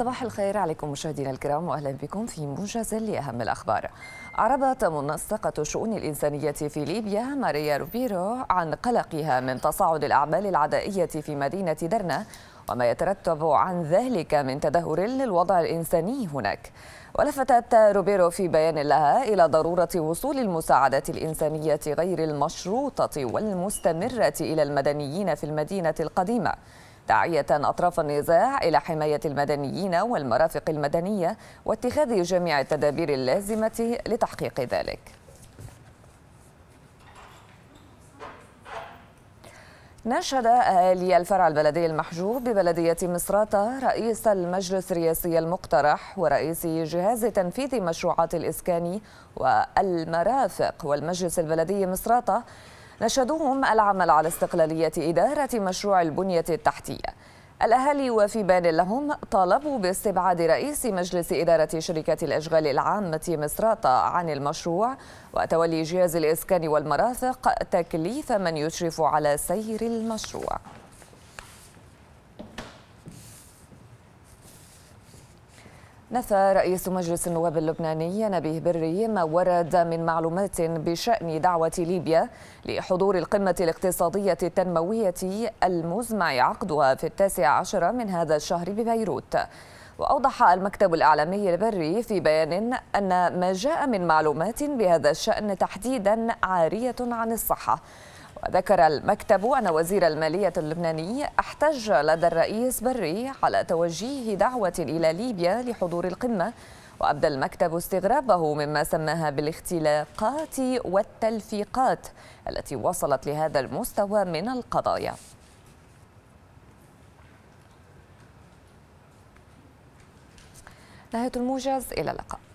صباح الخير عليكم مشاهدينا الكرام واهلا بكم في موجز لاهم الاخبار. اعربت منسقة الشؤون الانسانية في ليبيا ماريا روبيرو عن قلقها من تصاعد الاعمال العدائية في مدينة درنا وما يترتب عن ذلك من تدهور للوضع الإنساني هناك ولفتت روبيرو في بيان لها إلى ضرورة وصول المساعدات الإنسانية غير المشروطة والمستمرة إلى المدنيين في المدينة القديمة داعية أطراف النزاع إلى حماية المدنيين والمرافق المدنية واتخاذ جميع التدابير اللازمة لتحقيق ذلك ناشد أهالي الفرع البلدي المحجوب ببلدية مصراتة رئيس المجلس الرئاسي المقترح ورئيس جهاز تنفيذ مشروعات الإسكان والمرافق والمجلس البلدي مصراتة نشدوهم العمل على استقلالية إدارة مشروع البنية التحتية الأهالي وفي بان لهم طالبوا باستبعاد رئيس مجلس إدارة شركة الأشغال العامة مصراتة عن المشروع وتولي جهاز الإسكان والمرافق تكليف من يشرف على سير المشروع نفى رئيس مجلس النواب اللبناني نبيه بري ما ورد من معلومات بشأن دعوة ليبيا لحضور القمة الاقتصادية التنموية المزمع عقدها في التاسع عشر من هذا الشهر ببيروت وأوضح المكتب الإعلامي البري في بيان أن ما جاء من معلومات بهذا الشأن تحديدا عارية عن الصحة وذكر المكتب أن وزير المالية اللبناني احتج لدى الرئيس بري على توجيه دعوة إلى ليبيا لحضور القمة وأبدى المكتب استغرابه مما سماها بالاختلاقات والتلفيقات التي وصلت لهذا المستوى من القضايا نهاية الموجز إلى اللقاء